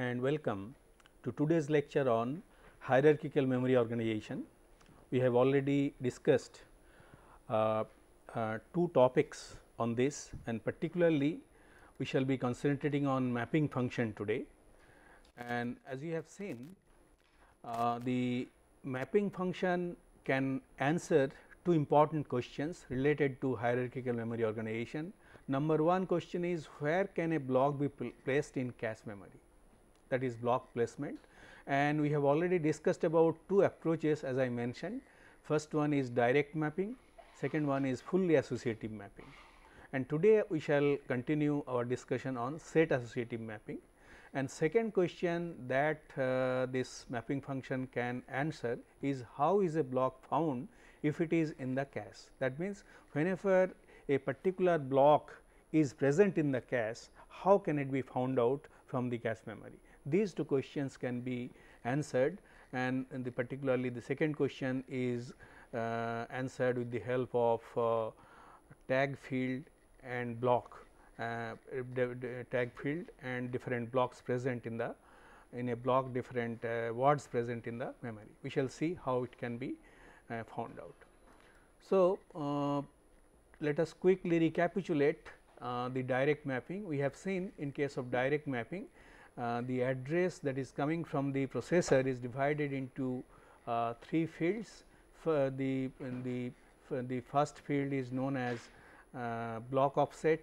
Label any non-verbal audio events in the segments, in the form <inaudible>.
and welcome to today's lecture on hierarchical memory organization. We have already discussed uh, uh, two topics on this and particularly we shall be concentrating on mapping function today. And as you have seen uh, the mapping function can answer two important questions related to hierarchical memory organization. Number one question is where can a block be placed in cache memory? that is block placement and we have already discussed about two approaches as I mentioned. First one is direct mapping, second one is fully associative mapping and today we shall continue our discussion on set associative mapping. And second question that uh, this mapping function can answer is how is a block found if it is in the cache. That means, whenever a particular block is present in the cache, how can it be found out from the cache memory these two questions can be answered and, and the particularly the second question is uh, answered with the help of uh, tag field and block uh, tag field and different blocks present in the in a block different uh, words present in the memory. We shall see how it can be uh, found out. So, uh, let us quickly recapitulate the direct mapping. We have seen in case of direct mapping uh, the address that is coming from the processor is divided into uh, three fields. For uh, the the for the first field is known as uh, block offset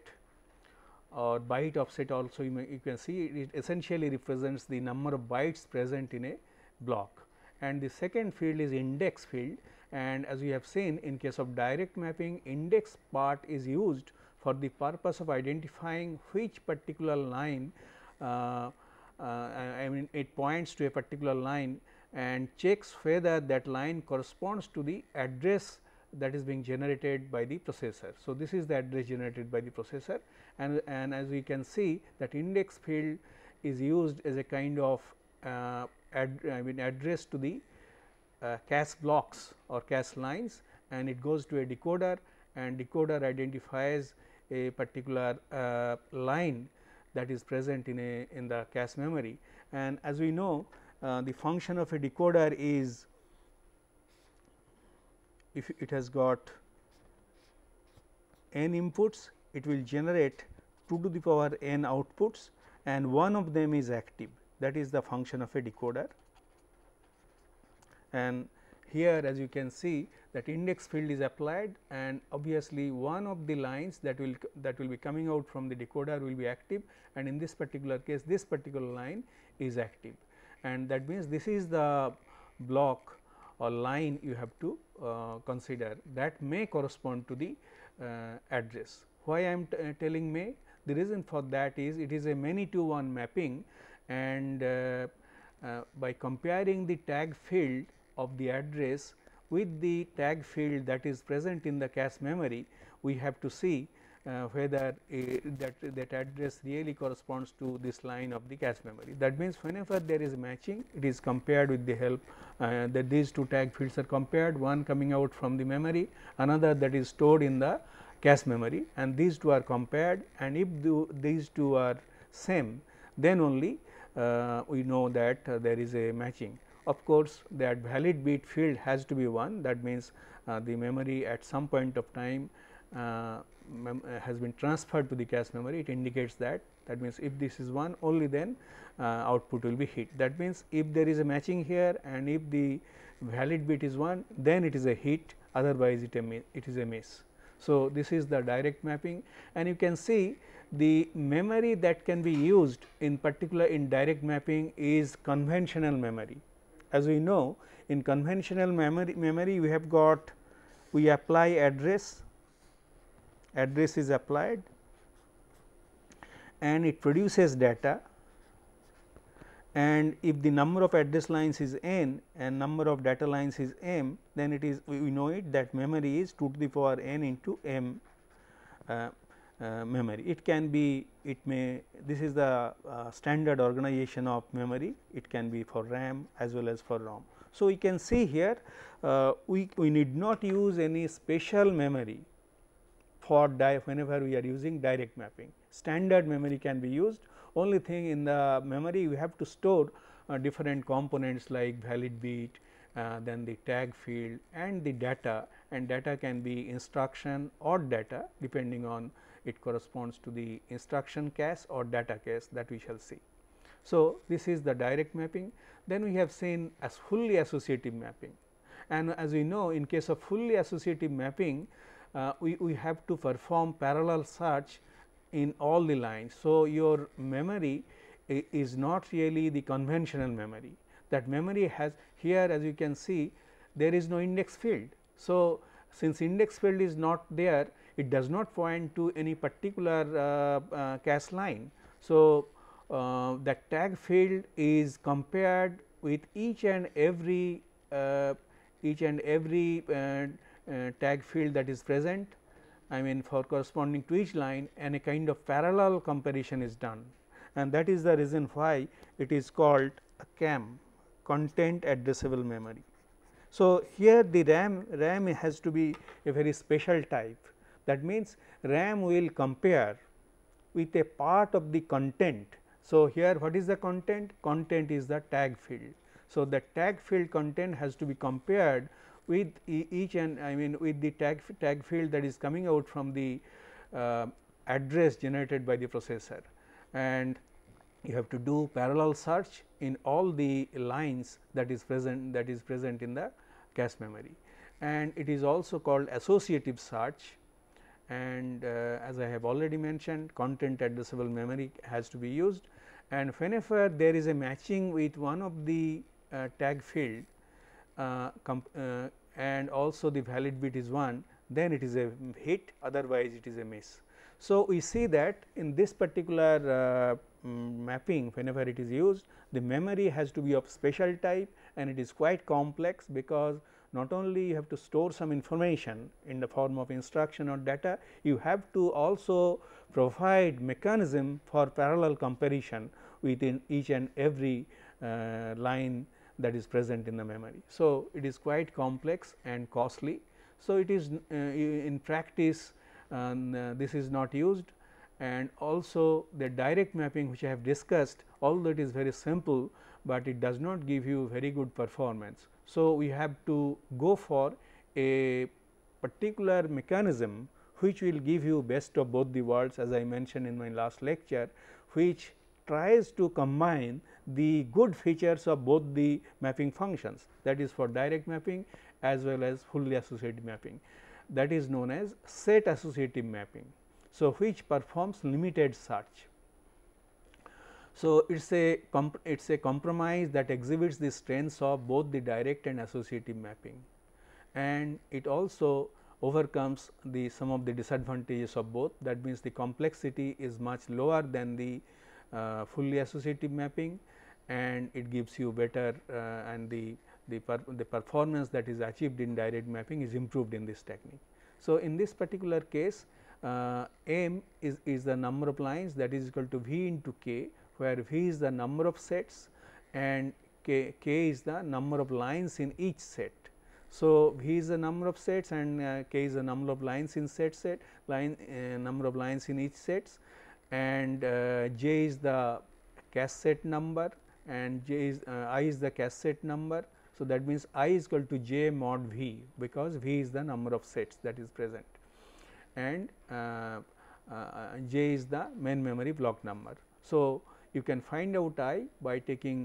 or byte offset. Also, you, may, you can see it essentially represents the number of bytes present in a block, and the second field is index field. And as we have seen, in case of direct mapping, index part is used for the purpose of identifying which particular line uh, uh, I mean it points to a particular line and checks whether that line corresponds to the address that is being generated by the processor. So, this is the address generated by the processor and, and as we can see that index field is used as a kind of uh, ad, I mean address to the uh, cache blocks or cache lines and it goes to a decoder and decoder identifies a particular uh, line that is present in a in the cache memory. And as we know uh, the function of a decoder is if it has got n inputs it will generate 2 to the power n outputs and one of them is active that is the function of a decoder and here as you can see that index field is applied and obviously one of the lines that will that will be coming out from the decoder will be active and in this particular case this particular line is active and that means this is the block or line you have to uh, consider that may correspond to the uh, address. Why I am uh, telling may? The reason for that is it is a many to one mapping and uh, uh by comparing the tag field of the address with the tag field that is present in the cache memory, we have to see uh, whether uh, that that address really corresponds to this line of the cache memory. That means, whenever there is matching it is compared with the help uh, that these two tag fields are compared one coming out from the memory another that is stored in the cache memory and these two are compared and if the, these two are same then only uh, we know that uh, there is a matching. Of course, that valid bit field has to be 1 that means, uh, the memory at some point of time uh, uh has been transferred to the cache memory it indicates that that means, if this is 1 only then uh, output will be hit that means, if there is a matching here and if the valid bit is 1 then it is a hit otherwise it, it is a miss. So, this is the direct mapping and you can see the memory that can be used in particular in direct mapping is conventional memory as we know in conventional memory, memory we have got we apply address, address is applied and it produces data and if the number of address lines is n and number of data lines is m then it is we know it that memory is 2 to the power n into m uh, uh, memory. It can be, it may, this is the uh, standard organization of memory, it can be for RAM as well as for ROM. So, we can see here, uh, we, we need not use any special memory for whenever we are using direct mapping. Standard memory can be used, only thing in the memory we have to store uh, different components like valid bit, uh, then the tag field and the data and data can be instruction or data depending on it corresponds to the instruction cache or data cache that we shall see. So, this is the direct mapping then we have seen as fully associative mapping and as we know in case of fully associative mapping uh, we, we have to perform parallel search in all the lines. So, your memory is not really the conventional memory that memory has here as you can see there is no index field. So, since index field is not there it does not point to any particular uh, uh, cache line. So, uh, the tag field is compared with each and every each and every tag field that is present I mean for corresponding to each line and a kind of parallel comparison is done and that is the reason why it is called a CAM content addressable memory. So, here the RAM RAM has to be a very special type that means, RAM will compare with a part of the content. So, here what is the content? Content is the tag field. So, the tag field content has to be compared with each and I mean with the tag, tag field that is coming out from the uh, address generated by the processor and you have to do parallel search in all the lines that is present that is present in the cache memory and it is also called associative search and uh, as I have already mentioned content addressable memory has to be used and whenever there is a matching with one of the uh, tag field uh, and also the valid bit is 1 then it is a hit otherwise it is a miss. So, we see that in this particular uh, mapping whenever it is used the memory has to be of special type and it is quite complex because not only you have to store some information in the form of instruction or data, you have to also provide mechanism for parallel comparison within each and every uh, line that is present in the memory. So, it is quite complex and costly. So, it is uh, in practice um, uh, this is not used and also the direct mapping which I have discussed although it is very simple, but it does not give you very good performance. So, we have to go for a particular mechanism which will give you best of both the worlds as I mentioned in my last lecture which tries to combine the good features of both the mapping functions that is for direct mapping as well as fully associative mapping that is known as set associative mapping. So, which performs limited search. So, it is a it is a compromise that exhibits the strengths of both the direct and associative mapping and it also overcomes the some of the disadvantages of both that means, the complexity is much lower than the uh, fully associative mapping and it gives you better uh, and the the, per the performance that is achieved in direct mapping is improved in this technique. So, in this particular case uh, m is, is the number of lines that is equal to v into k where V is the number of sets and K, K is the number of lines in each set. So, V is the number of sets and uh, K is the number of lines in set set line uh, number of lines in each sets and uh, J is the cassette number and J is uh, I is the cassette number. So, that means, I is equal to J mod V because V is the number of sets that is present and uh, uh, J is the main memory block number. So, you can find out i by taking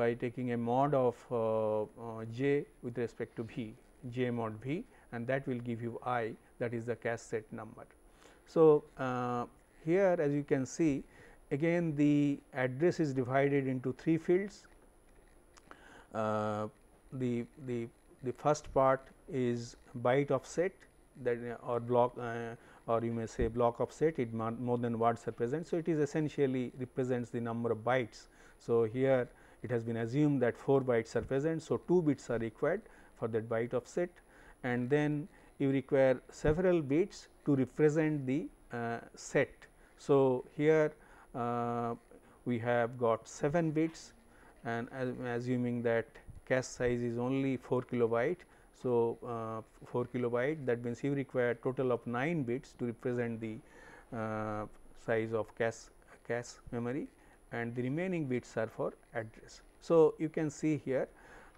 by taking a mod of uh, uh, j with respect to v, j mod v and that will give you i that is the cache set number. So, uh, here as you can see again the address is divided into three fields. Uh, the, the, the first part is byte offset that uh, or block uh, or you may say block of set it more than words are present. So, it is essentially represents the number of bytes. So, here it has been assumed that 4 bytes are present. So, 2 bits are required for that byte offset and then you require several bits to represent the uh, set. So, here uh, we have got 7 bits and uh, assuming that cache size is only 4 kilobyte so, uh, 4 kilobyte that means you require total of 9 bits to represent the uh, size of cache, cache memory and the remaining bits are for address. So, you can see here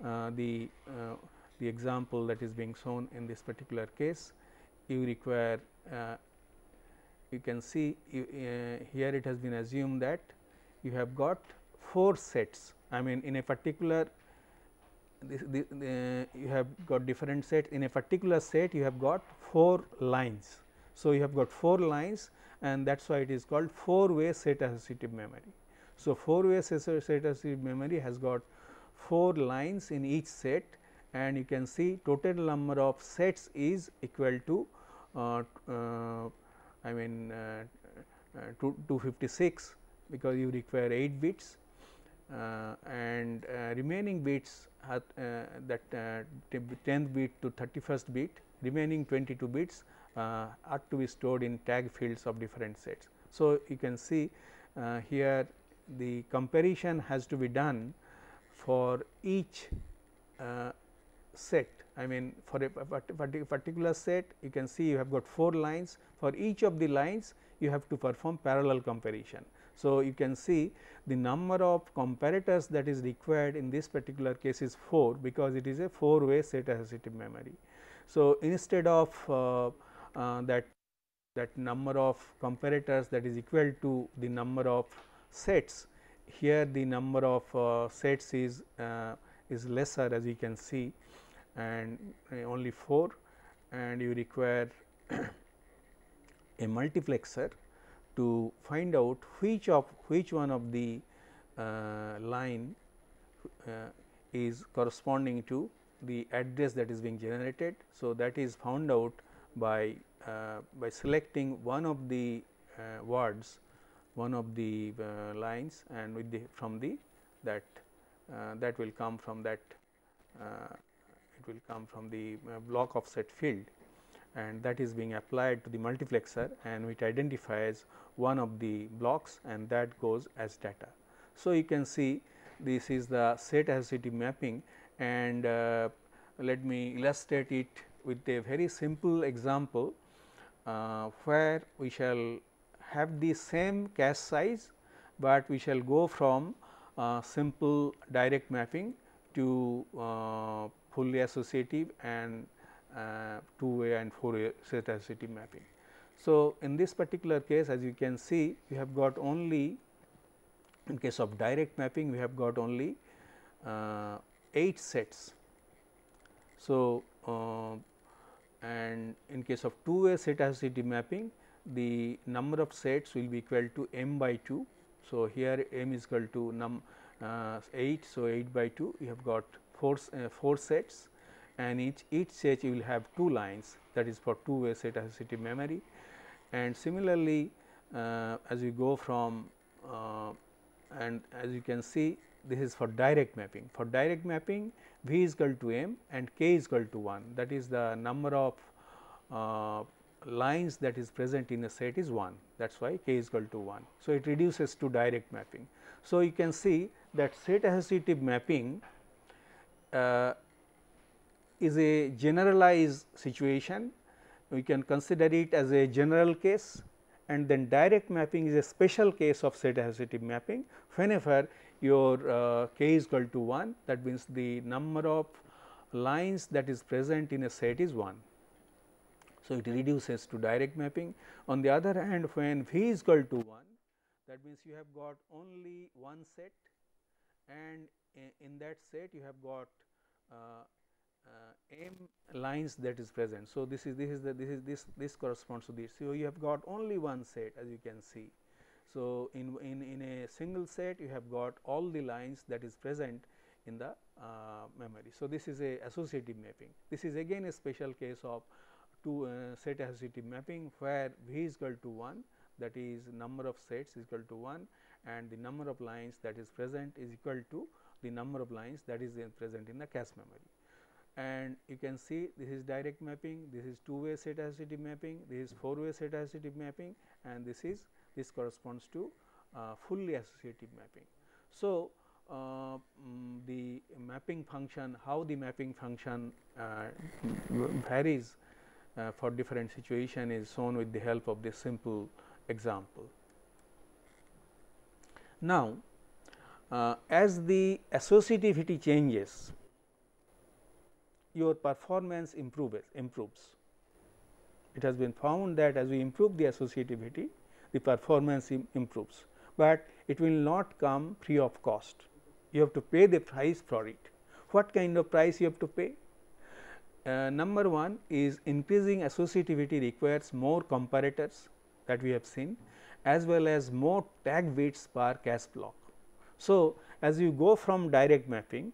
uh, the, uh, the example that is being shown in this particular case. You require, uh, you can see you, uh, here it has been assumed that you have got 4 sets. I mean, in a particular this, this, uh, you have got different sets in a particular set you have got 4 lines. So, you have got 4 lines and that is why it is called 4 way set associative memory. So, 4 way set associative memory has got 4 lines in each set and you can see total number of sets is equal to uh, uh, I mean uh, uh 256 because you require 8 bits uh, and uh, remaining bits uh, that uh, 10th bit to 31st bit remaining 22 bits uh, are to be stored in tag fields of different sets. So, you can see uh, here the comparison has to be done for each uh, set I mean for a particular set you can see you have got 4 lines for each of the lines you have to perform parallel comparison. So, you can see the number of comparators that is required in this particular case is 4 because it is a 4 way set sensitive memory. So, instead of uh, uh, that that number of comparators that is equal to the number of sets here the number of uh, sets is uh, is lesser as you can see and uh, only 4 and you require <coughs> a multiplexer to find out which of which one of the uh, line uh, is corresponding to the address that is being generated. So, that is found out by uh, by selecting one of the uh, words one of the uh, lines and with the from the that uh, that will come from that it will come from the block offset field and that is being applied to the multiplexer and which identifies one of the blocks and that goes as data. So, you can see this is the set associative mapping and uh, let me illustrate it with a very simple example uh, where we shall have the same cache size, but we shall go from uh, simple direct mapping to uh, fully associative and uh, 2 way and 4 set ceticity mapping. So, in this particular case as you can see we have got only in case of direct mapping we have got only uh, 8 sets. So, uh, and in case of 2 set ceticity mapping the number of sets will be equal to m by 2. So, here m is equal to num uh, 8. So, 8 by 2 you have got 4, uh, 4 sets and each, each set you will have two lines that is for two way set associative memory. And similarly, uh, as you go from uh, and as you can see this is for direct mapping. For direct mapping V is equal to m and k is equal to 1 that is the number of uh, lines that is present in a set is 1 that is why k is equal to 1. So, it reduces to direct mapping. So, you can see that set associative mapping uh, is a generalized situation. We can consider it as a general case and then direct mapping is a special case of set associative mapping. Whenever your uh, k is equal to 1 that means the number of lines that is present in a set is 1. So, it reduces to direct mapping. On the other hand when v is equal to 1 that means you have got only one set and uh, in that set you have got uh, uh, m lines that is present. So, this is this is the this is this this corresponds to this. So, you have got only one set as you can see. So, in, in, in a single set you have got all the lines that is present in the uh, memory. So, this is a associative mapping. This is again a special case of two uh, set associative mapping where v is equal to 1 that is number of sets is equal to 1 and the number of lines that is present is equal to the number of lines that is present in the cache memory and you can see this is direct mapping, this is two way associative mapping, this is four way associative mapping and this is this corresponds to uh, fully associative mapping. So, uh, mm, the mapping function how the mapping function uh, varies uh, for different situation is shown with the help of this simple example. Now, uh, as the associativity changes your performance improves, improves. It has been found that as we improve the associativity, the performance Im improves, but it will not come free of cost. You have to pay the price for it. What kind of price you have to pay? Uh, number one is increasing associativity requires more comparators that we have seen as well as more tag weights per cache block. So, as you go from direct mapping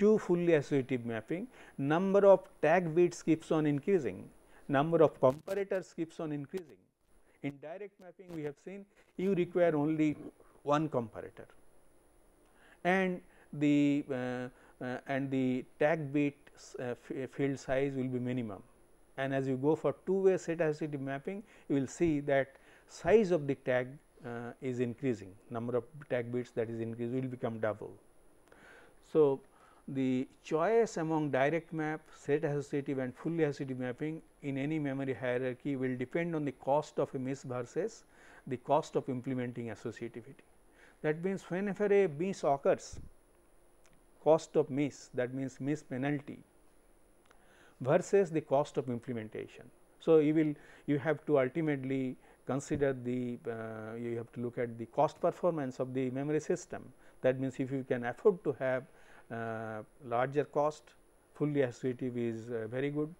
to fully associative mapping, number of tag bits keeps on increasing, number of comparators keeps on increasing. In direct mapping we have seen you require only one comparator and the uh, uh, and the tag bit uh, uh, field size will be minimum and as you go for two way set associative mapping you will see that size of the tag uh, is increasing number of tag bits that is increased will become double. So, the choice among direct map, set associative and fully associative mapping in any memory hierarchy will depend on the cost of a miss versus the cost of implementing associativity. That means, whenever a miss occurs, cost of miss that means miss penalty versus the cost of implementation. So, you will you have to ultimately consider the uh, you have to look at the cost performance of the memory system that means, if you can afford to have uh, larger cost, fully associative is uh, very good.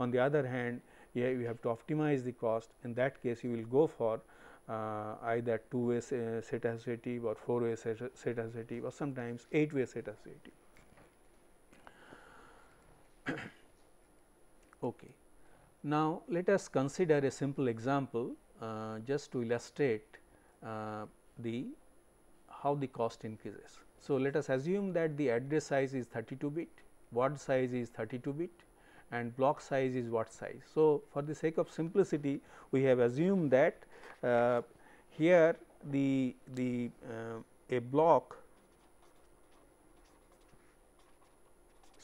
On the other hand, yeah, you have to optimize the cost in that case you will go for uh, either two way uh, set associative or four way set associative or sometimes eight way set associative. <coughs> okay. Now, let us consider a simple example uh, just to illustrate uh, the how the cost increases. So, let us assume that the address size is 32 bit, word size is 32 bit and block size is what size. So, for the sake of simplicity we have assumed that uh, here the, the uh, a block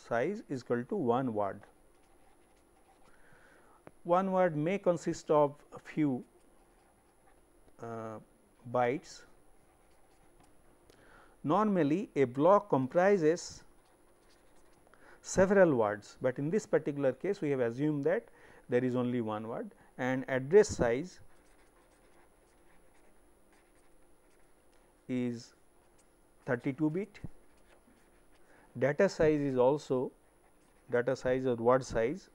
size is equal to 1 word. One word may consist of a few uh, bytes Normally, a block comprises several words, but in this particular case we have assumed that there is only one word and address size is 32 bit, data size is also data size or word size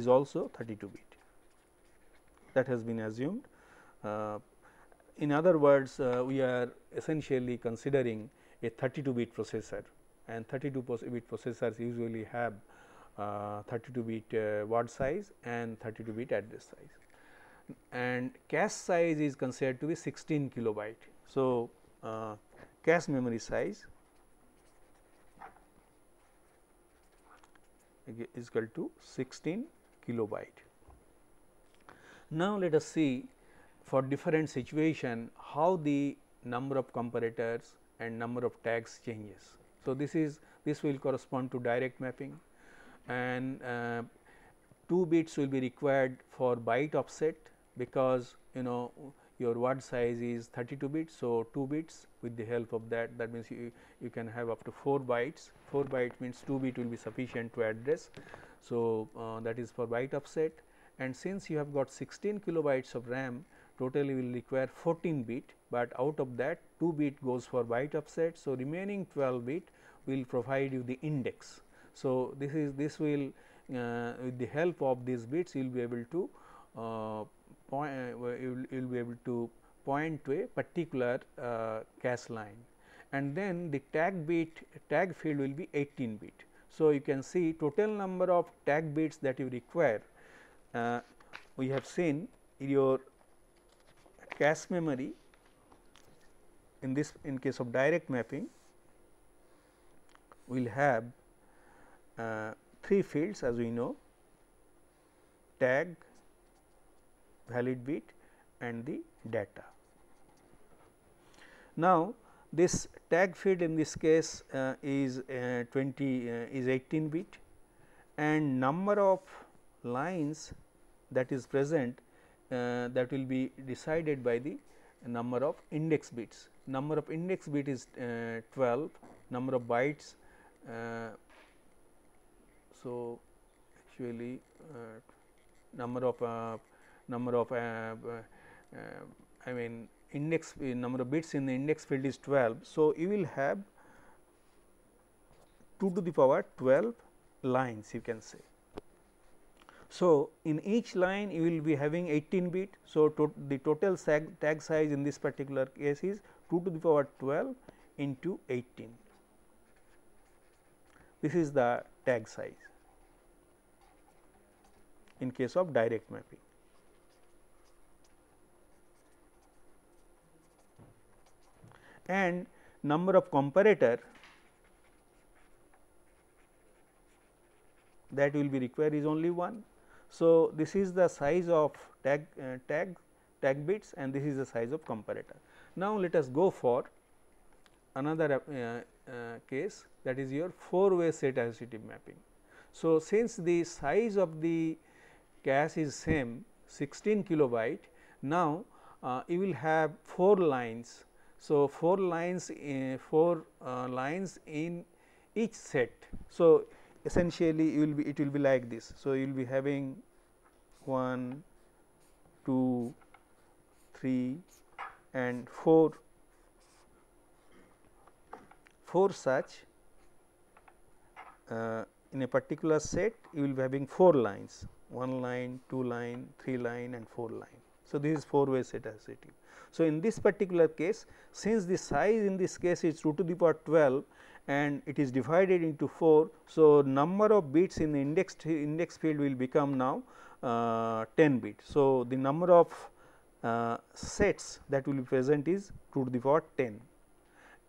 is also 32 bit that has been assumed uh, in other words, uh, we are essentially considering a 32 bit processor and 32 bit processors usually have uh, 32 bit word size and 32 bit address size and cache size is considered to be 16 kilobyte. So, uh, cache memory size is equal to 16 kilobyte. Now, let us see for different situation how the number of comparators and number of tags changes. So, this is this will correspond to direct mapping and uh, 2 bits will be required for byte offset because you know your word size is 32 bits. So, 2 bits with the help of that that means you, you can have up to 4 bytes 4 byte means 2 bit will be sufficient to address. So, uh, that is for byte offset and since you have got 16 kilobytes of RAM totally will require 14 bit, but out of that 2 bit goes for byte offset. So, remaining 12 bit will provide you the index. So, this is this will uh, with the help of these bits you will be able to uh, point uh, you will, be able to point to a particular uh, cache line and then the tag bit tag field will be 18 bit. So, you can see total number of tag bits that you require uh, we have seen your cache memory in this in case of direct mapping will have uh, three fields as we know tag, valid bit and the data. Now, this tag field in this case uh, is uh, 20 uh, is 18 bit and number of lines that is present uh, that will be decided by the number of index bits. Number of index bit is uh, 12, number of bytes. Uh, so, actually number of number of I mean index number of bits in the index field is 12. So, you will have 2 to the power 12 lines you can say. So, in each line you will be having 18 bit. So, to the total tag size in this particular case is 2 to the power 12 into 18. This is the tag size in case of direct mapping. And number of comparator that will be required is only 1 so, this is the size of tag, uh, tag, tag bits and this is the size of comparator. Now, let us go for another uh, uh, case that is your four way set associative mapping. So, since the size of the cache is same 16 kilobyte, now uh, you will have four lines. So, four lines uh, four uh, lines in each set. So, essentially you will be it will be like this. So, you will be having 1, 2, 3 and 4, 4 such uh, in a particular set you will be having 4 lines 1 line, 2 line, 3 line and 4 line. So, this is 4 way set assertive. So, in this particular case since the size in this case is 2 to the power 12 and it is divided into 4. So, number of bits in the index index field will become now uh, 10 bit. So, the number of uh, sets that will be present is 2 to the power 10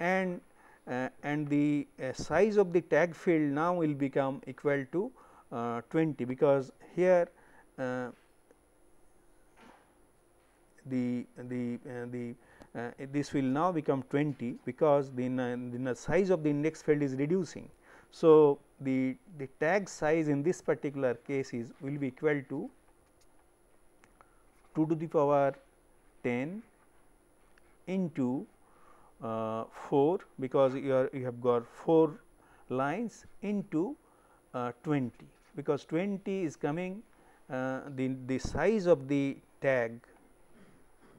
and uh, and the uh, size of the tag field now will become equal to uh, 20 because here uh, the the the uh, this will now become 20 because the, the size of the index field is reducing. So, the, the tag size in this particular case is will be equal to 2 to the power 10 into uh, 4 because you are you have got 4 lines into uh, 20 because 20 is coming uh, the, the size of the tag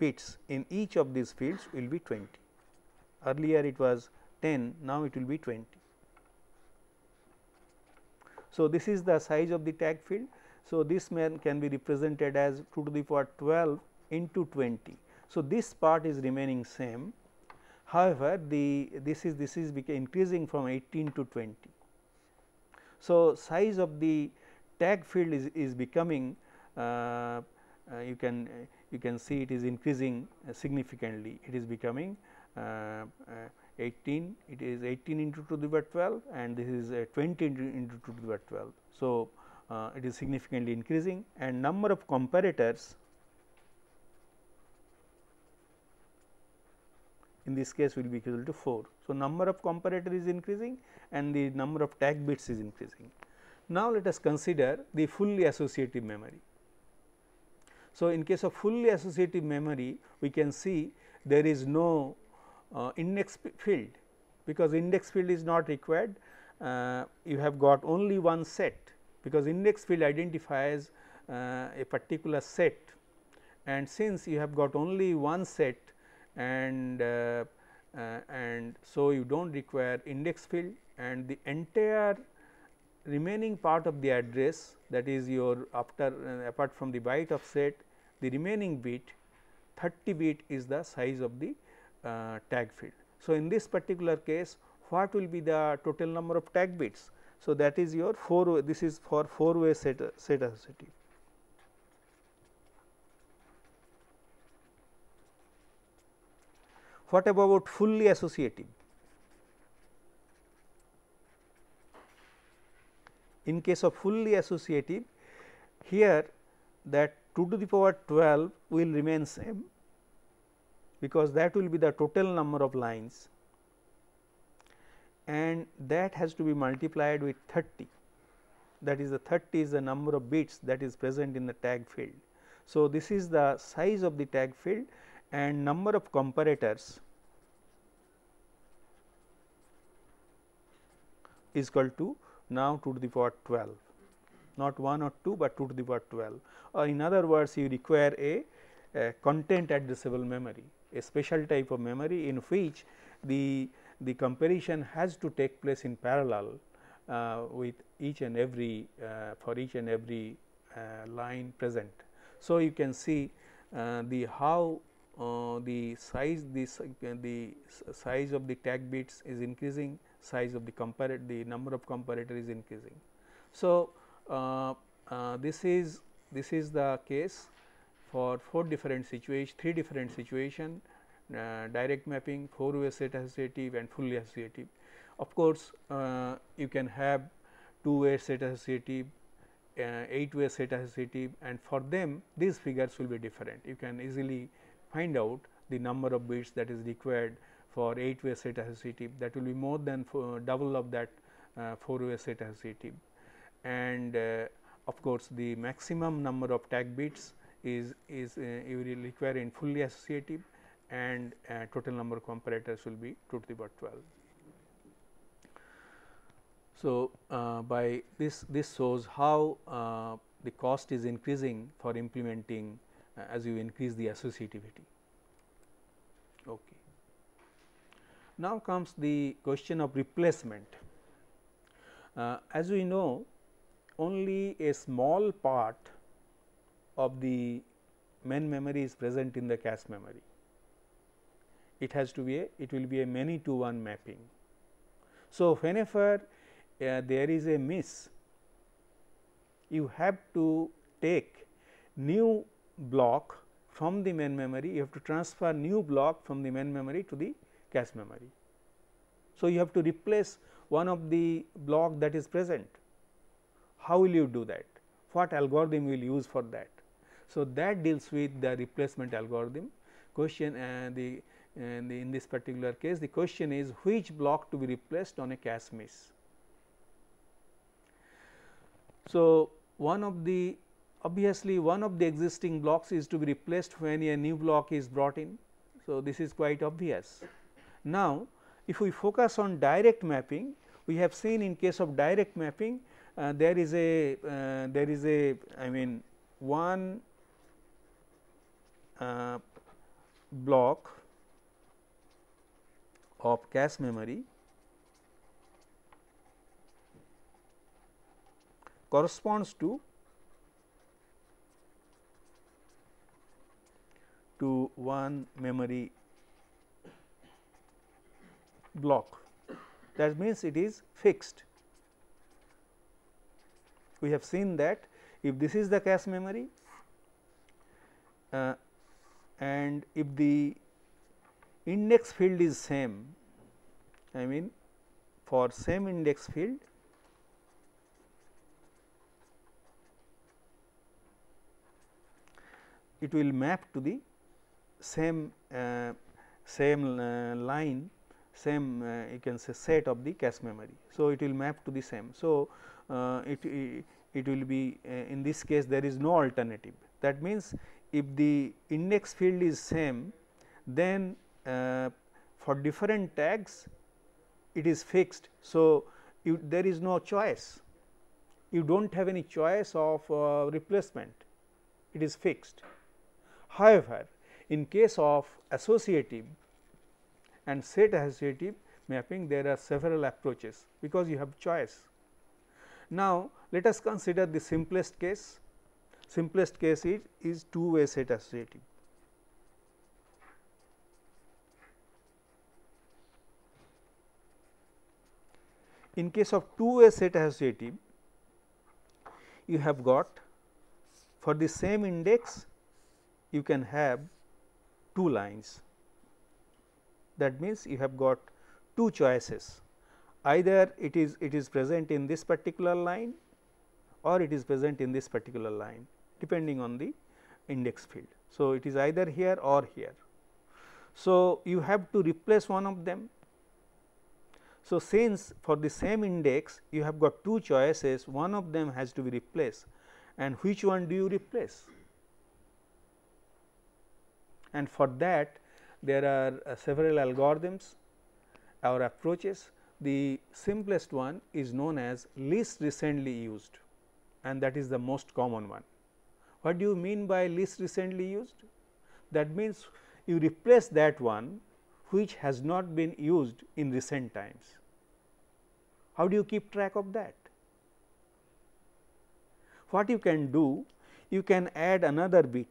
Bits in each of these fields will be 20. Earlier it was 10, now it will be 20. So, this is the size of the tag field. So, this man can be represented as 2 to the power 12 into 20. So, this part is remaining same. However, the this is this is increasing from 18 to 20. So, size of the tag field is, is becoming uh, uh, you can uh, you can see it is increasing uh, significantly. It is becoming 18, it is 18 into 2 to the power 12 and this is 20 into, into 2 to the power 12. So, uh, it is significantly increasing and number of comparators in this case will be equal to 4. So, number of comparator is increasing and the number of tag bits is increasing. Now, let us consider the fully associative memory. So, in case of fully associative memory we can see there is no uh, index field because index field is not required uh, you have got only one set because index field identifies uh, a particular set and since you have got only one set and uh, uh, and so you do not require index field and the entire remaining part of the address that is your after uh, apart from the byte offset the remaining bit 30 bit is the size of the uh, tag field. So, in this particular case what will be the total number of tag bits. So, that is your 4 way this is for 4 way set, set What about fully associative? In case of fully associative, here that 2 to the power 12 will remain same because that will be the total number of lines and that has to be multiplied with 30 that is the 30 is the number of bits that is present in the tag field. So, this is the size of the tag field and number of comparators is equal to now 2 to the power 12 not 1 or 2, but 2 to the power 12 or uh, in other words you require a, a content addressable memory a special type of memory in which the the comparison has to take place in parallel uh, with each and every uh, for each and every uh, line present. So, you can see uh, the how uh, the size this the size of the tag bits is increasing size of the comparator, the number of comparator is increasing. So, uh, uh, this is this is the case for four different situation, three different situation, uh, direct mapping, four way set associative and fully associative. Of course, uh, you can have two way set associative, uh, eight way set associative and for them these figures will be different. You can easily find out the number of bits that is required for 8 way set associative, that will be more than double of that uh, 4 way set associative, And uh, of course, the maximum number of tag bits is, is you uh, will require in fully associative and total number of comparators will be 2 to the power 12. So, uh, by this this shows how uh, the cost is increasing for implementing uh, as you increase the associativity. Okay. Now comes the question of replacement. Uh, as we know only a small part of the main memory is present in the cache memory. It has to be a it will be a many to one mapping. So, whenever uh, there is a miss you have to take new block from the main memory you have to transfer new block from the main memory to the cache memory. So, you have to replace one of the block that is present. How will you do that? What algorithm will use for that? So, that deals with the replacement algorithm question and the, and the in this particular case the question is which block to be replaced on a cache miss. So, one of the obviously one of the existing blocks is to be replaced when a new block is brought in. So, this is quite obvious. Now, if we focus on direct mapping, we have seen in case of direct mapping uh, there is a uh, there is a I mean one uh, block of cache memory corresponds to to one memory block that means it is fixed. We have seen that if this is the cache memory uh, and if the index field is same I mean for same index field it will map to the same uh, same uh, line same uh, you can say set of the cache memory. So, it will map to the same. So, uh, it, it will be uh, in this case there is no alternative that means, if the index field is same then for different tags it is fixed. So, you, there is no choice you do not have any choice of uh, replacement it is fixed. However, in case of associative and set associative mapping there are several approaches because you have choice. Now, let us consider the simplest case, simplest case is, is two way set associative. In case of two way set associative, you have got for the same index you can have two lines that means you have got two choices either it is it is present in this particular line or it is present in this particular line depending on the index field. So, it is either here or here. So, you have to replace one of them. So, since for the same index you have got two choices one of them has to be replaced and which one do you replace? And for that there are uh, several algorithms or approaches. The simplest one is known as least recently used and that is the most common one. What do you mean by least recently used? That means you replace that one which has not been used in recent times. How do you keep track of that? What you can do, you can add another bit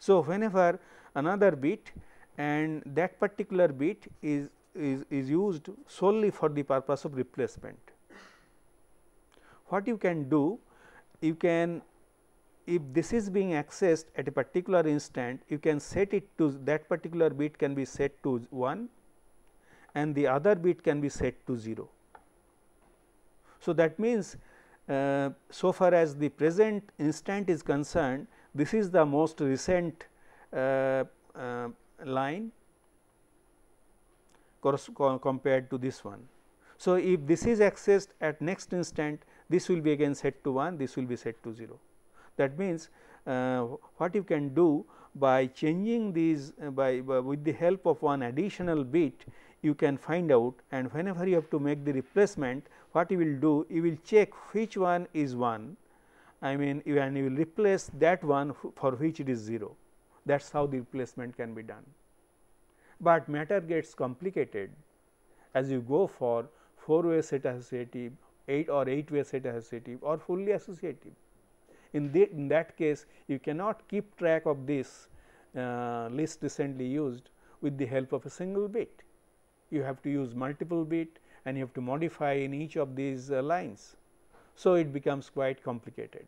so, whenever another bit and that particular bit is, is, is used solely for the purpose of replacement. What you can do? You can if this is being accessed at a particular instant, you can set it to that particular bit can be set to 1 and the other bit can be set to 0. So, that means, uh, so far as the present instant is concerned, this is the most recent uh, uh, line compared to this one. So, if this is accessed at next instant this will be again set to 1 this will be set to 0. That means, uh, what you can do by changing these uh, by, by, with the help of one additional bit you can find out and whenever you have to make the replacement what you will do you will check which one is 1 I mean you and you will replace that one for which it is 0 that is how the replacement can be done. But matter gets complicated as you go for 4 way set associative, 8 or 8 way set associative or fully associative. In, the, in that case you cannot keep track of this uh, list recently used with the help of a single bit. You have to use multiple bit and you have to modify in each of these uh, lines. So, it becomes quite complicated.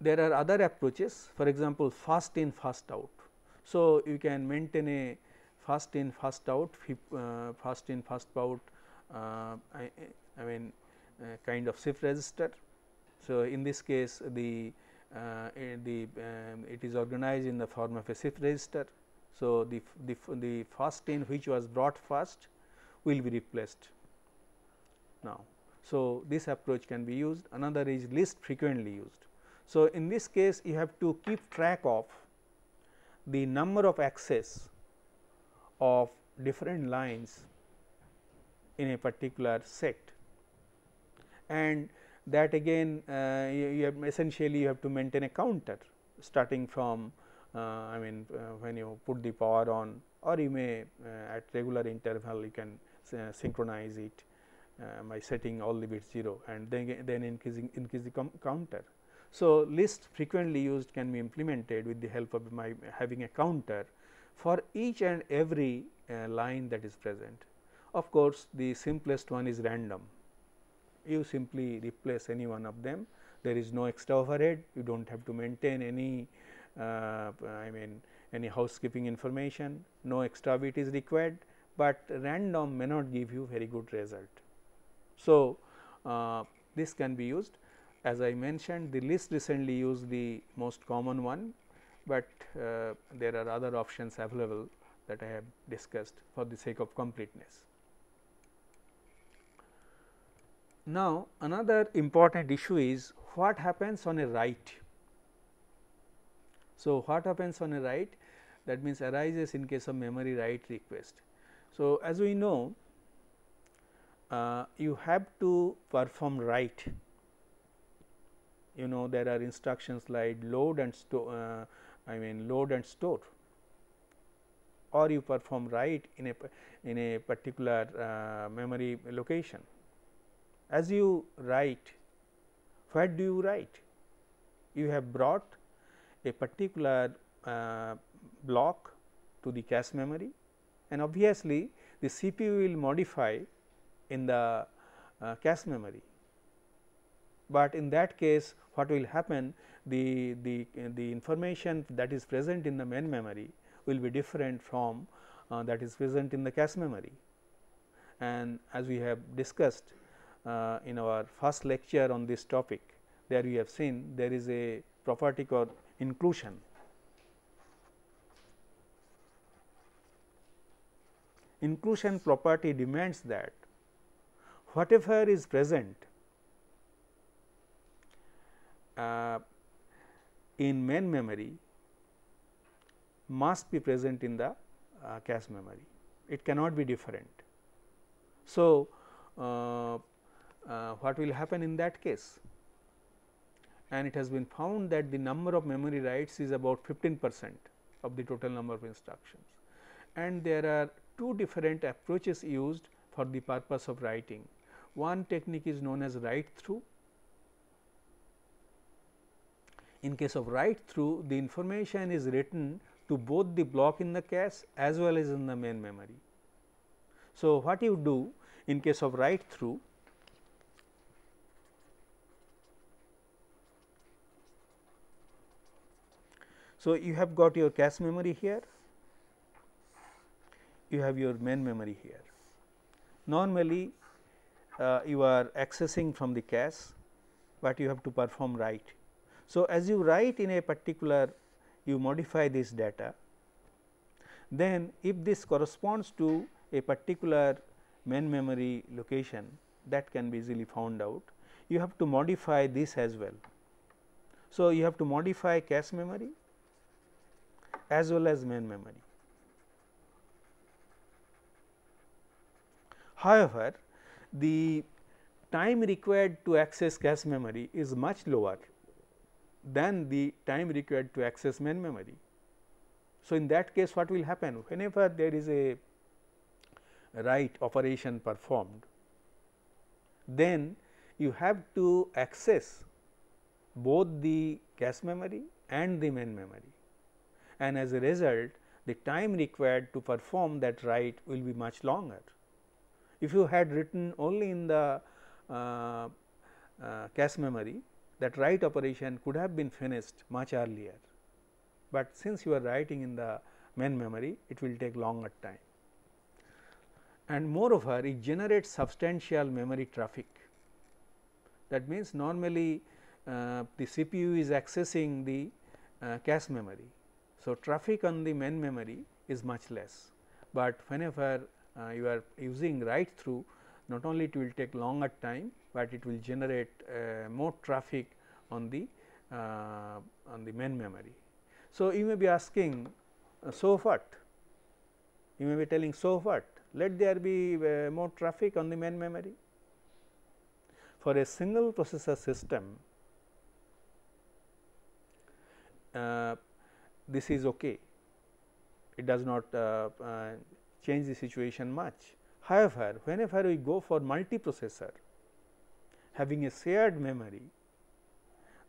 There are other approaches for example, fast in fast out. So, you can maintain a fast in fast out uh, fast in fast out uh, I, I, mean uh, kind of shift register. So, in this case the uh, the um, it is organized in the form of a shift register. So, the, the, the fast in which was brought first will be replaced now. So, this approach can be used another is least frequently used. So, in this case you have to keep track of the number of axes of different lines in a particular set and that again uh, you, you essentially you have to maintain a counter starting from uh, I mean uh, when you put the power on or you may uh, at regular interval you can uh, synchronize it by uh, setting all the bits 0 and then, then increasing increase the counter. So, list frequently used can be implemented with the help of my having a counter for each and every uh, line that is present. Of course, the simplest one is random. You simply replace any one of them. There is no extra overhead. You do not have to maintain any, uh, I mean, any housekeeping information. No extra bit is required, but random may not give you very good result. So, uh, this can be used as I mentioned the least recently used the most common one, but uh, there are other options available that I have discussed for the sake of completeness. Now, another important issue is what happens on a write. So, what happens on a write? that means arises in case of memory write request. So, as we know uh, you have to perform write. You know there are instructions like load and store, uh, I mean load and store or you perform write in a in a particular uh, memory location. As you write, what do you write? You have brought a particular uh, block to the cache memory and obviously, the CPU will modify in the uh, cache memory. But in that case what will happen the, the, the information that is present in the main memory will be different from uh, that is present in the cache memory. And as we have discussed uh, in our first lecture on this topic there we have seen there is a property called inclusion. Inclusion property demands that whatever is present uh, in main memory must be present in the uh, cache memory. It cannot be different. So, uh, uh, what will happen in that case? And it has been found that the number of memory writes is about 15 percent of the total number of instructions. And there are two different approaches used for the purpose of writing. One technique is known as write through. In case of write through, the information is written to both the block in the cache as well as in the main memory. So, what you do in case of write through So, you have got your cache memory here, you have your main memory here. Normally uh, you are accessing from the cache, but you have to perform write. So, as you write in a particular you modify this data, then if this corresponds to a particular main memory location that can be easily found out, you have to modify this as well. So, you have to modify cache memory as well as main memory. However, the time required to access cache memory is much lower than the time required to access main memory. So, in that case what will happen whenever there is a write operation performed, then you have to access both the cache memory and the main memory and as a result the time required to perform that write will be much longer. If you had written only in the uh, uh, cache memory that write operation could have been finished much earlier, but since you are writing in the main memory it will take longer time. And moreover it generates substantial memory traffic that means normally uh, the CPU is accessing the uh, cache memory. So, traffic on the main memory is much less, but whenever uh, you are using right through not only it will take longer time, but it will generate uh, more traffic on the uh, on the main memory. So, you may be asking uh, so what? You may be telling so what? Let there be uh, more traffic on the main memory. For a single processor system, uh, this is okay. It does not change the situation much. However, whenever we go for multiprocessor having a shared memory,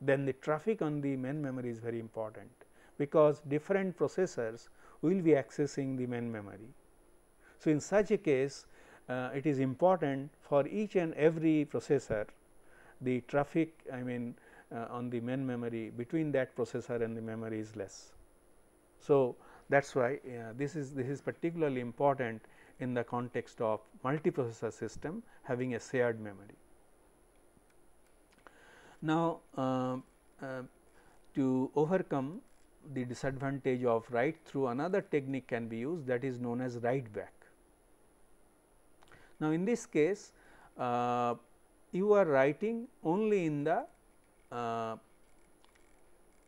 then the traffic on the main memory is very important because different processors will be accessing the main memory. So, in such a case uh, it is important for each and every processor the traffic I mean uh, on the main memory between that processor and the memory is less. So, that is why uh, this is this is particularly important in the context of multiprocessor system having a shared memory. Now, uh, uh, to overcome the disadvantage of write through another technique can be used that is known as write back. Now, in this case uh, you are writing only in the uh,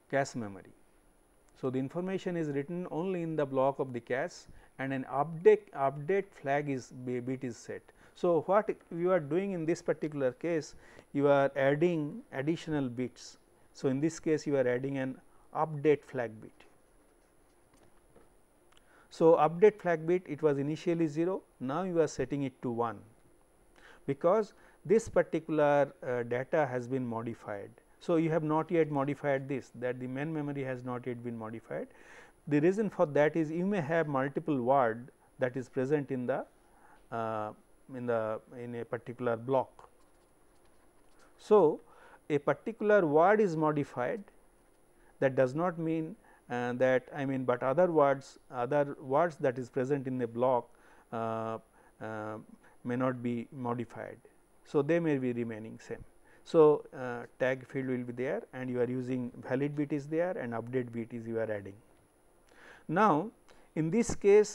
cache memory so, the information is written only in the block of the cache and an update update flag is bit is set. So, what you are doing in this particular case you are adding additional bits. So, in this case you are adding an update flag bit. So, update flag bit it was initially 0 now you are setting it to 1 because this particular uh, data has been modified. So, you have not yet modified this that the main memory has not yet been modified. The reason for that is you may have multiple word that is present in the uh, in the in a particular block. So, a particular word is modified that does not mean uh, that I mean, but other words other words that is present in the block uh, uh, may not be modified. So, they may be remaining same. So, uh, tag field will be there and you are using valid bit is there and update bit is you are adding. Now, in this case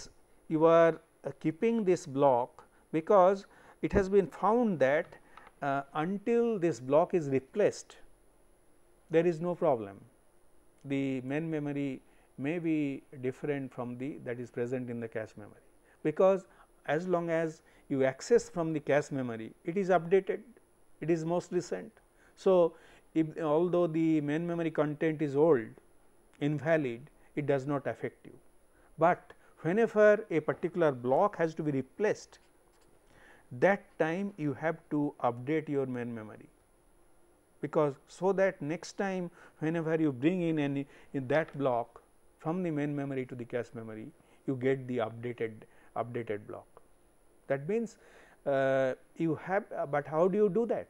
you are uh, keeping this block because it has been found that uh, until this block is replaced there is no problem. The main memory may be different from the that is present in the cache memory because as long as you access from the cache memory it is updated it is most recent. So, if although the main memory content is old invalid it does not affect you, but whenever a particular block has to be replaced that time you have to update your main memory because so that next time whenever you bring in any in that block from the main memory to the cache memory you get the updated updated block. That means, uh, you have uh, but how do you do that?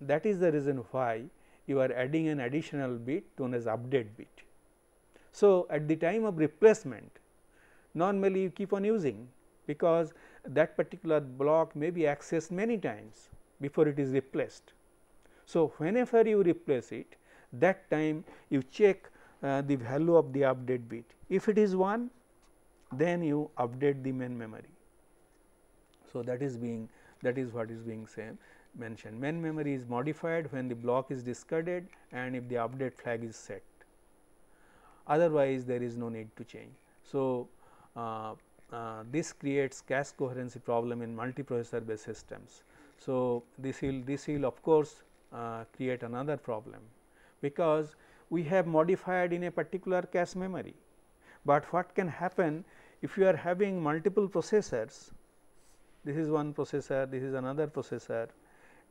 That is the reason why you are adding an additional bit known as update bit. So, at the time of replacement normally you keep on using because that particular block may be accessed many times before it is replaced. So, whenever you replace it that time you check uh, the value of the update bit. If it is 1 then you update the main memory. So, that is being that is what is being say, mentioned. Main memory is modified when the block is discarded and if the update flag is set, otherwise there is no need to change. So, uh, uh, this creates cache coherency problem in multiprocessor based systems. So, this will this will of course, uh, create another problem because we have modified in a particular cache memory, but what can happen if you are having multiple processors this is one processor, this is another processor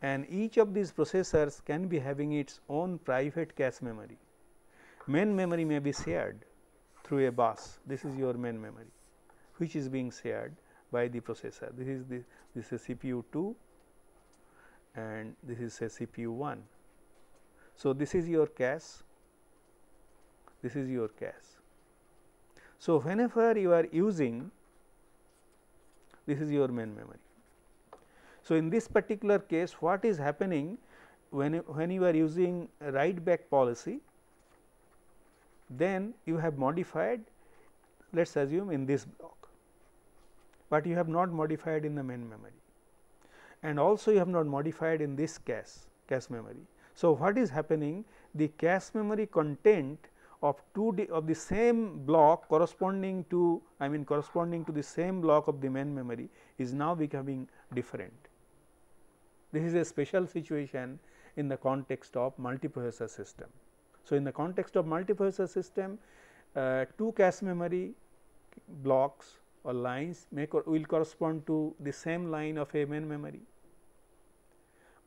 and each of these processors can be having its own private cache memory. Main memory may be shared through a bus, this is your main memory which is being shared by the processor. This is the this is CPU 2 and this is a CPU 1. So, this is your cache, this is your cache. So, whenever you are using this is your main memory. So, in this particular case what is happening when, when you are using write back policy then you have modified let us assume in this block, but you have not modified in the main memory and also you have not modified in this cache cache memory. So, what is happening the cache memory content of two of the same block corresponding to I mean corresponding to the same block of the main memory is now becoming different. This is a special situation in the context of multiprocessor system. So, in the context of multiprocessor system uh, two cache memory blocks or lines may co will correspond to the same line of a main memory,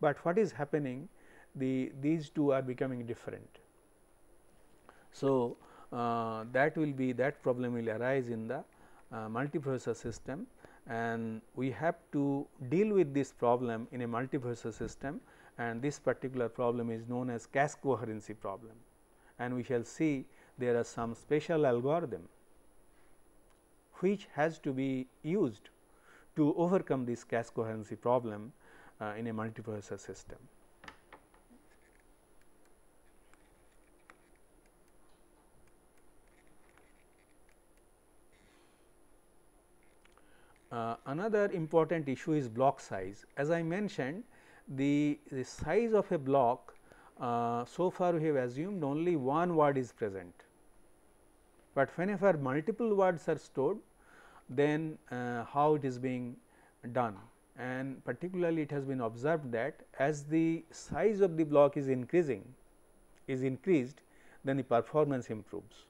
but what is happening the these two are becoming different so, uh, that will be that problem will arise in the uh, multiprocessor system and we have to deal with this problem in a multiprocessor system and this particular problem is known as cache coherency problem and we shall see there are some special algorithm which has to be used to overcome this cache coherency problem uh, in a multiprocessor system. Uh, another important issue is block size. As I mentioned, the, the size of a block uh, so far we have assumed only one word is present, but whenever multiple words are stored then uh, how it is being done and particularly it has been observed that as the size of the block is increasing is increased then the performance improves.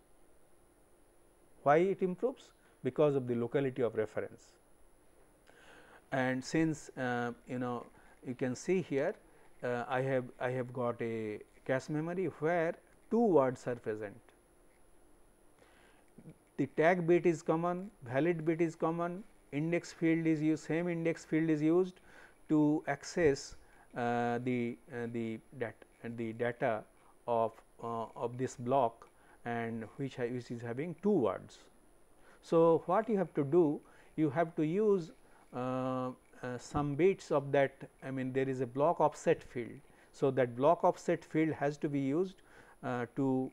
Why it improves? Because of the locality of reference and since uh, you know you can see here uh, I have I have got a cache memory where two words are present. The tag bit is common, valid bit is common, index field is used, same index field is used to access uh, the uh, the data the data of uh, of this block and which which is having two words. So what you have to do, you have to use uh, uh, some bits of that I mean there is a block offset field. So, that block offset field has to be used uh, to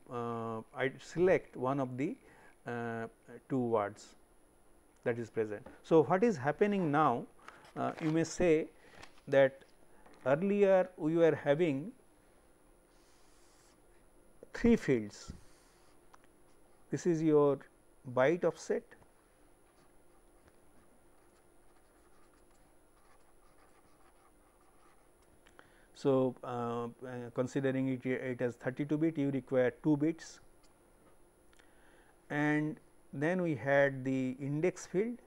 select one of the two words that is present. So, what is happening now you may say that earlier we were having three fields. This is your byte offset, So, uh, uh, considering it, it as 32 bit you require 2 bits and then we had the index field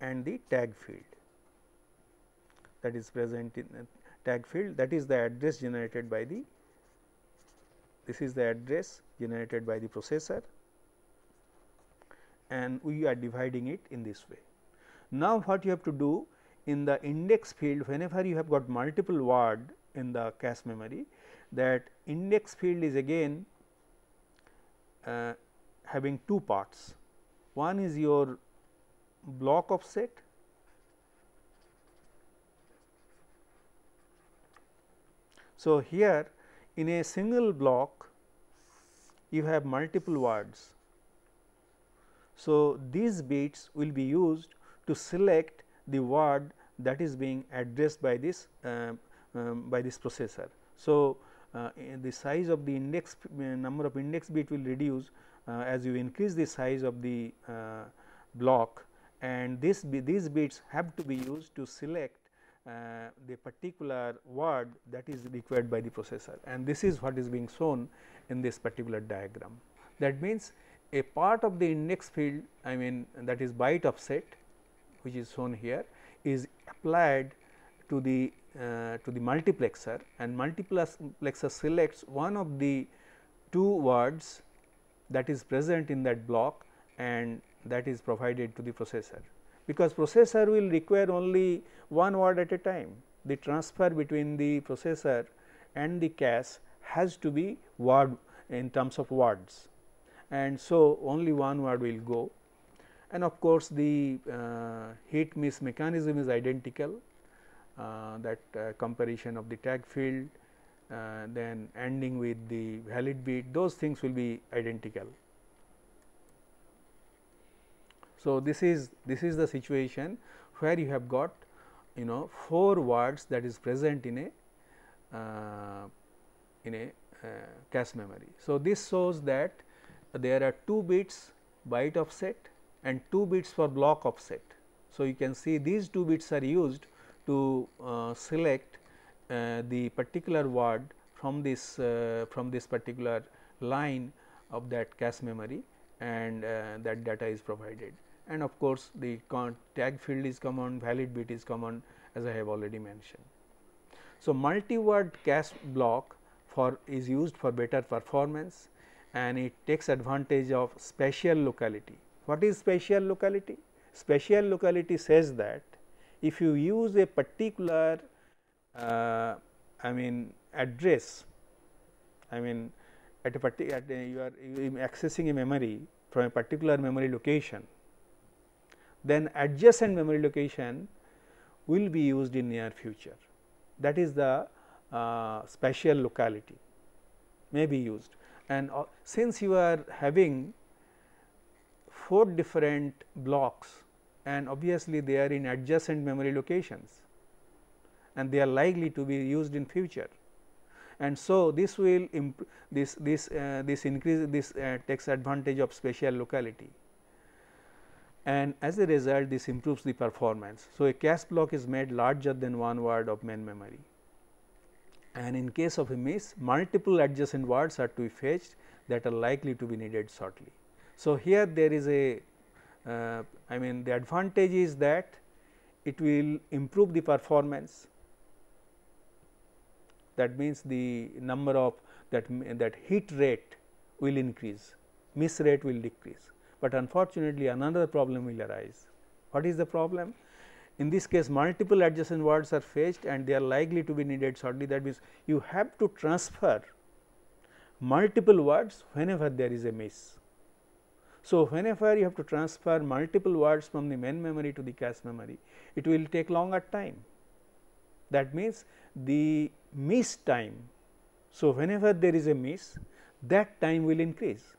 and the tag field that is present in the tag field that is the address generated by the this is the address generated by the processor and we are dividing it in this way. Now, what you have to do in the index field whenever you have got multiple word in the cache memory that index field is again uh, having two parts. One is your block offset So, here in a single block you have multiple words. So, these bits will be used to select the word that is being addressed by this um, um by this processor. So, uh, the size of the index uh, number of index bit will reduce uh, as you increase the size of the uh, block and this these bits have to be used to select uh, the particular word that is required by the processor and this is what is being shown in this particular diagram. That means, a part of the index field I mean that is byte offset which is shown here is applied to the uh, to the multiplexer and multiplexer selects one of the two words that is present in that block and that is provided to the processor. Because processor will require only one word at a time the transfer between the processor and the cache has to be word in terms of words and so only one word will go and of course, the uh, heat miss mechanism is identical uh, that uh, comparison of the tag field then ending with the valid bit those things will be identical. So, this is this is the situation where you have got you know 4 words that is present in a uh, in a uh, cache memory. So, this shows that there are 2 bits byte offset and 2 bits for block offset. So, you can see these 2 bits are used to uh, select uh, the particular word from this uh, from this particular line of that cache memory and uh, that data is provided. And of course, the tag field is common, valid bit is common as I have already mentioned. So, multi-word cache block for is used for better performance and it takes advantage of spatial locality. What is spatial locality? Spatial locality says that if you use a particular uh, I mean address, I mean at a particular you are accessing a memory from a particular memory location, then adjacent memory location will be used in near future. That is the uh, spatial locality may be used and uh, since you are having 4 different blocks and obviously they are in adjacent memory locations and they are likely to be used in future. And so, this will this this uh, this increase this uh, takes advantage of spatial locality and as a result this improves the performance. So, a cache block is made larger than one word of main memory and in case of a miss multiple adjacent words are to be fetched that are likely to be needed shortly. So, here there is a uh, I mean the advantage is that it will improve the performance that means the number of that that heat rate will increase miss rate will decrease, but unfortunately another problem will arise. What is the problem? In this case multiple adjacent words are fetched and they are likely to be needed shortly that means, you have to transfer multiple words whenever there is a miss. So, whenever you have to transfer multiple words from the main memory to the cache memory, it will take longer time. That means, the miss time. So, whenever there is a miss, that time will increase.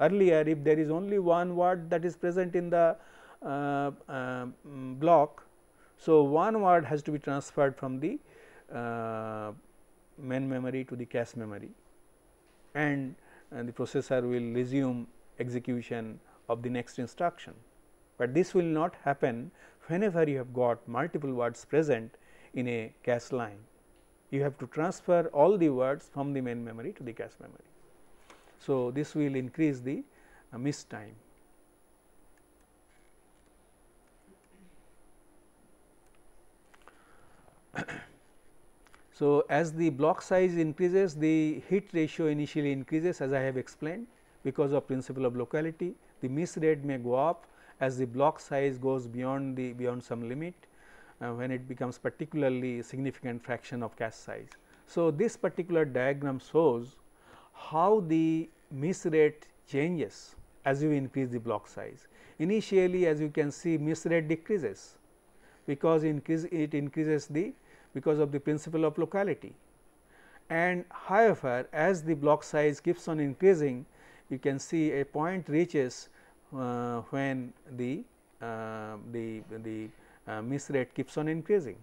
Earlier, if there is only one word that is present in the uh, uh, block, so one word has to be transferred from the uh, main memory to the cache memory and, and the processor will resume execution of the next instruction, but this will not happen whenever you have got multiple words present in a cache line. You have to transfer all the words from the main memory to the cache memory. So, this will increase the uh, miss time. so, as the block size increases the hit ratio initially increases as I have explained because of principle of locality the miss rate may go up as the block size goes beyond the beyond some limit uh, when it becomes particularly significant fraction of cache size. So, this particular diagram shows how the miss rate changes as you increase the block size. Initially as you can see miss rate decreases because increase it increases the because of the principle of locality and however as the block size keeps on increasing you can see a point reaches uh, when the uh, the the uh, miss rate keeps on increasing.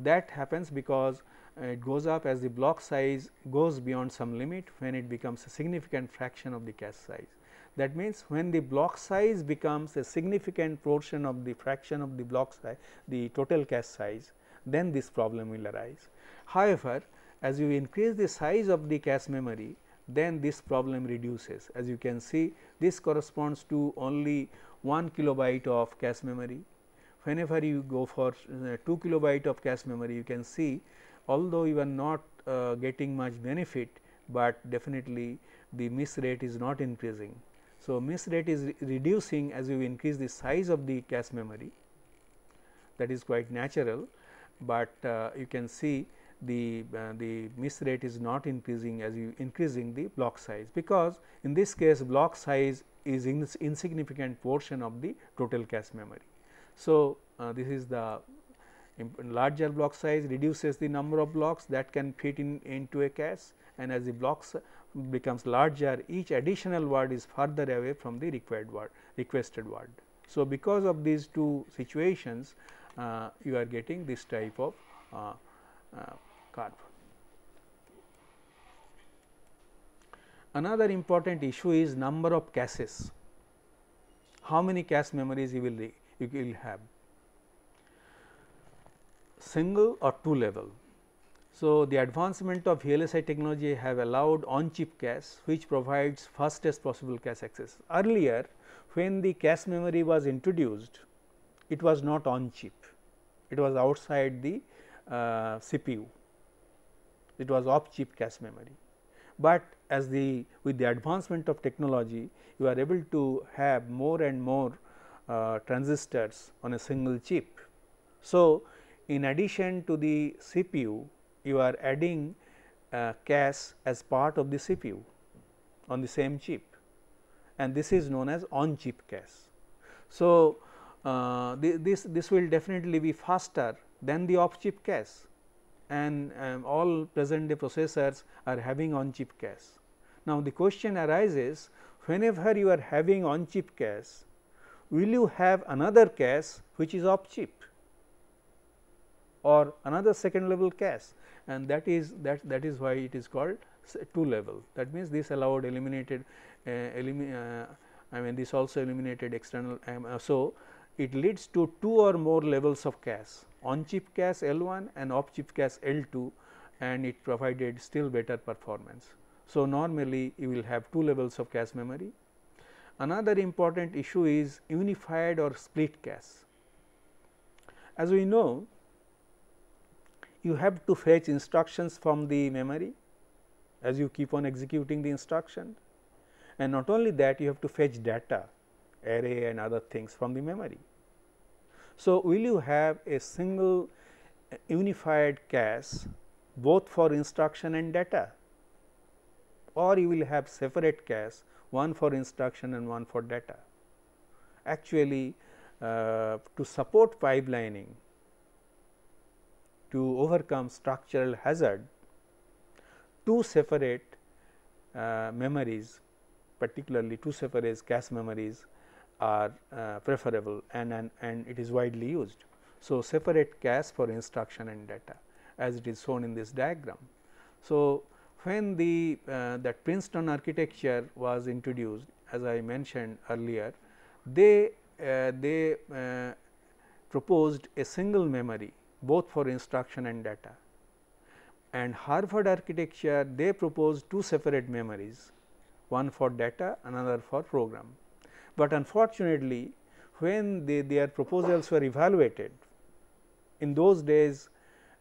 That happens because it goes up as the block size goes beyond some limit when it becomes a significant fraction of the cache size. That means, when the block size becomes a significant portion of the fraction of the block size, the total cache size, then this problem will arise. However, as you increase the size of the cache memory, then this problem reduces. As you can see this corresponds to only 1 kilobyte of cache memory. Whenever you go for uh, 2 kilobyte of cache memory you can see although you are not uh, getting much benefit, but definitely the miss rate is not increasing. So, miss rate is re reducing as you increase the size of the cache memory that is quite natural, but uh, you can see the, uh, the miss rate is not increasing as you increasing the block size, because in this case block size is in insignificant portion of the total cache memory. So, uh, this is the larger block size reduces the number of blocks that can fit in into a cache and as the blocks becomes larger each additional word is further away from the required word requested word. So, because of these two situations uh, you are getting this type of uh, uh, Another important issue is number of caches, how many cache memories you will, you will have single or two level. So, the advancement of VLSI technology have allowed on chip cache which provides fastest possible cache access. Earlier when the cache memory was introduced it was not on chip it was outside the uh, CPU it was off-chip cache memory. But as the with the advancement of technology you are able to have more and more uh, transistors on a single chip. So, in addition to the CPU you are adding uh, cache as part of the CPU on the same chip and this is known as on chip cache. So, uh, the, this, this will definitely be faster than the off chip cache and um, all present day processors are having on chip cache. Now, the question arises whenever you are having on chip cache, will you have another cache which is off chip or another second level cache and that is that that is why it is called two level that means this allowed eliminated uh, elimi uh, I mean this also eliminated external um, uh, so it leads to two or more levels of cache on chip cache L1 and off chip cache L2 and it provided still better performance. So, normally you will have two levels of cache memory. Another important issue is unified or split cache. As we know you have to fetch instructions from the memory as you keep on executing the instruction and not only that you have to fetch data array and other things from the memory. So, will you have a single unified cache both for instruction and data or you will have separate cache one for instruction and one for data. Actually, uh, to support pipelining to overcome structural hazard two separate uh, memories particularly two separate cache memories are uh, preferable and, and, and it is widely used. So, separate cache for instruction and data as it is shown in this diagram. So, when the uh, that Princeton architecture was introduced as I mentioned earlier, they, uh, they uh, proposed a single memory both for instruction and data. And Harvard architecture they proposed two separate memories one for data another for program. But unfortunately, when their proposals were evaluated in those days,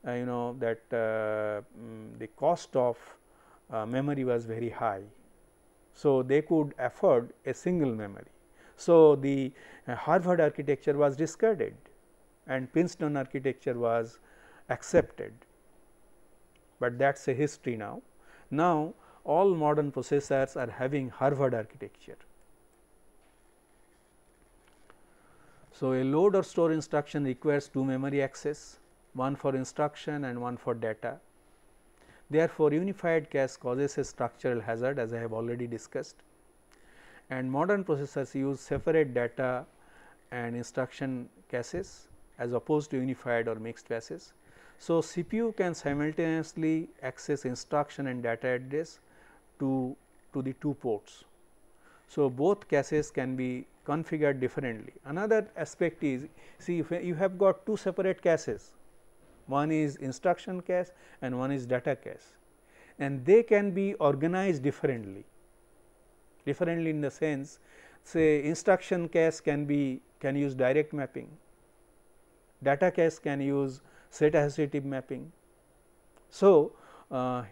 uh, you know that uh, mm, the cost of uh, memory was very high. So, they could afford a single memory. So, the uh, Harvard architecture was discarded and Princeton architecture was accepted, but that is a history now. Now, all modern processors are having Harvard architecture. So, a load or store instruction requires two memory access, one for instruction and one for data. Therefore, unified cache causes a structural hazard as I have already discussed and modern processors use separate data and instruction caches as opposed to unified or mixed caches. So, CPU can simultaneously access instruction and data address to, to the two ports. So, both caches can be configured differently. Another aspect is see if you have got two separate caches one is instruction cache and one is data cache and they can be organized differently. Differently in the sense say instruction cache can be can use direct mapping, data cache can use set associative mapping. So, uh, uh,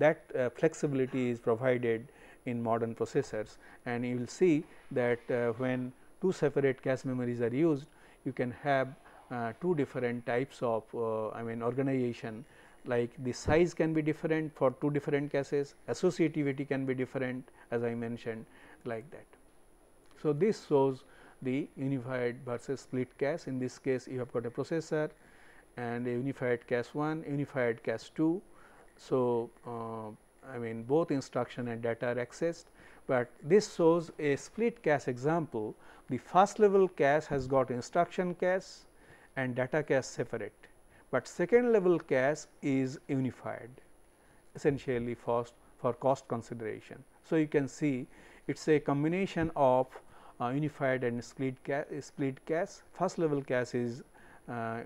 that uh, flexibility is provided in modern processors and you will see that uh, when two separate cache memories are used you can have uh, two different types of uh, I mean organization like the size can be different for two different caches, associativity can be different as I mentioned like that. So, this shows the unified versus split cache in this case you have got a processor and a unified cache 1, unified cache 2. So, uh, I mean both instruction and data are accessed, but this shows a split cache example. The first level cache has got instruction cache and data cache separate, but second level cache is unified essentially for, for cost consideration. So, you can see it is a combination of uh, unified and split cache, split cache. First level cache is uh, uh,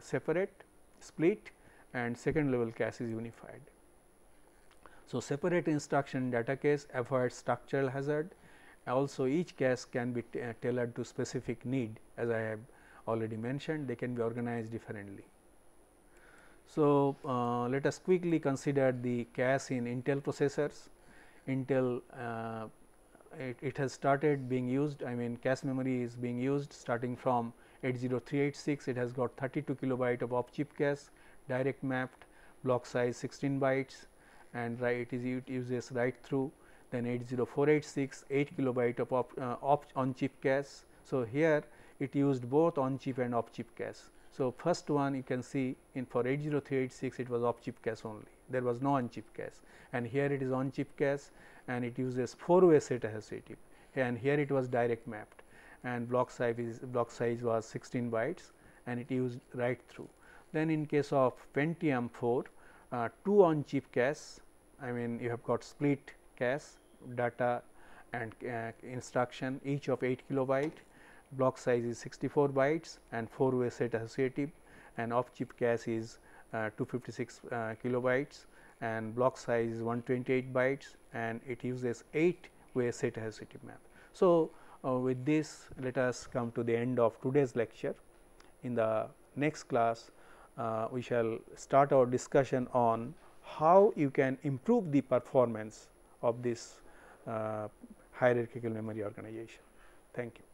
separate split and second level cache is unified. So, separate instruction data case avoids structural hazard also each case can be tailored to specific need as I have already mentioned they can be organized differently. So, uh, let us quickly consider the cache in Intel processors. Intel uh, it, it, has started being used I mean cache memory is being used starting from 80386 it has got 32 kilobyte of off chip cache direct mapped block size 16 bytes and right it uses right through then 80486 8 kilobyte of op, uh, op on chip cache. So, here it used both on chip and off chip cache. So, first one you can see in for 80386 it was off chip cache only there was no on chip cache and here it is on chip cache and it uses 4 way set associative and here it was direct mapped and block size is block size was 16 bytes and it used right through. Then in case of Pentium 4 uh, 2 on chip cache I mean you have got split cache data and uh, instruction each of 8 kilobyte block size is 64 bytes and 4 way set associative and off chip cache is uh, 256 uh, kilobytes and block size is 128 bytes and it uses 8 way set associative map. So, uh, with this let us come to the end of today's lecture. In the next class uh, we shall start our discussion on how you can improve the performance of this uh, hierarchical memory organization. Thank you.